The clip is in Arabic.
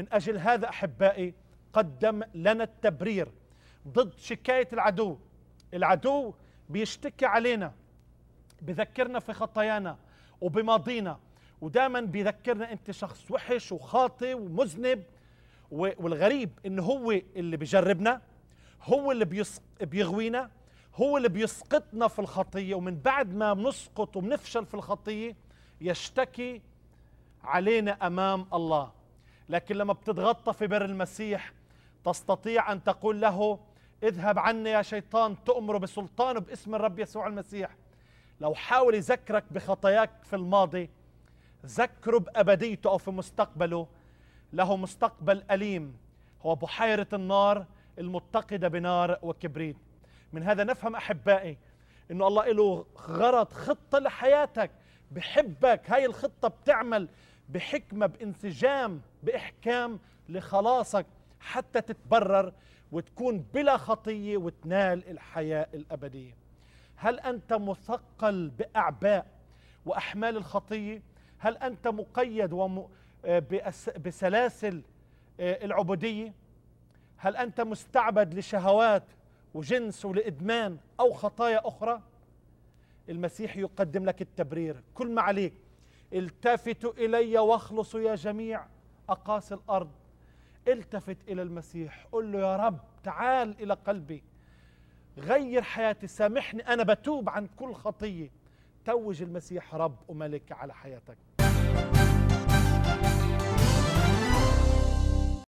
من أجل هذا أحبائي قدم لنا التبرير ضد شكاية العدو العدو بيشتكي علينا بذكرنا في خطايانا وبماضينا ودائما بيذكرنا انت شخص وحش وخاطي ومذنب والغريب انه هو اللي بجربنا هو اللي بيسق... بيغوينا هو اللي بيسقطنا في الخطيه ومن بعد ما بنسقط وبنفشل في الخطيه يشتكي علينا امام الله لكن لما بتتغطى في بر المسيح تستطيع أن تقول له اذهب عني يا شيطان تؤمر بسلطان باسم الرب يسوع المسيح لو حاول يذكرك بخطاياك في الماضي ذكره بأبديته أو في مستقبله له مستقبل أليم هو بحيرة النار المتقدة بنار وكبريت من هذا نفهم أحبائي أنه الله له غرض خطة لحياتك بحبك هاي الخطة بتعمل بحكمة بانسجام بإحكام لخلاصك حتى تتبرر وتكون بلا خطية وتنال الحياة الأبدية هل أنت مثقل بأعباء وأحمال الخطية هل أنت مقيد وم... آه، بسلاسل آه، العبودية هل أنت مستعبد لشهوات وجنس ولإدمان أو خطايا أخرى المسيح يقدم لك التبرير كل ما عليك التفتوا إلي واخلصوا يا جميع أقاصي الأرض التفت إلى المسيح قل له يا رب تعال إلى قلبي غير حياتي سامحني أنا بتوب عن كل خطية توج المسيح رب وملك على حياتك